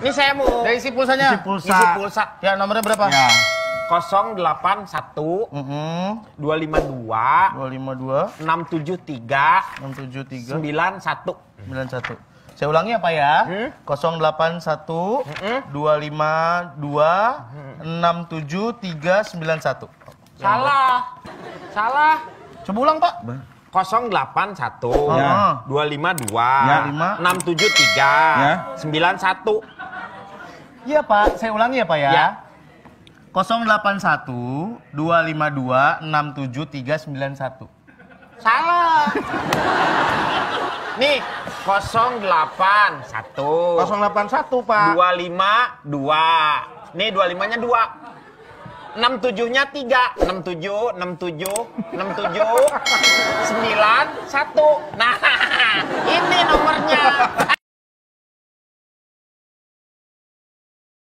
Ini saya mau dari si pulsanya. Si pulsa. Isi pulsa. Ya nomornya berapa? Ya. 081 mm -hmm. 252 252 673 673 91 91 saya ulangi apa ya? Hmm? 081 hmm? 252 67391. Salah. Salah. Coba ulang, Pak. 081 ya. 252 ya. 673 ya. 91. Iya Pak, saya ulangi ya Pak ya. ya. 081 252 67391. Salah. Nih, 081. 081, Pak. 252. Nih 25-nya 2. 67-nya 3. 67 67 67 9 1. Nah.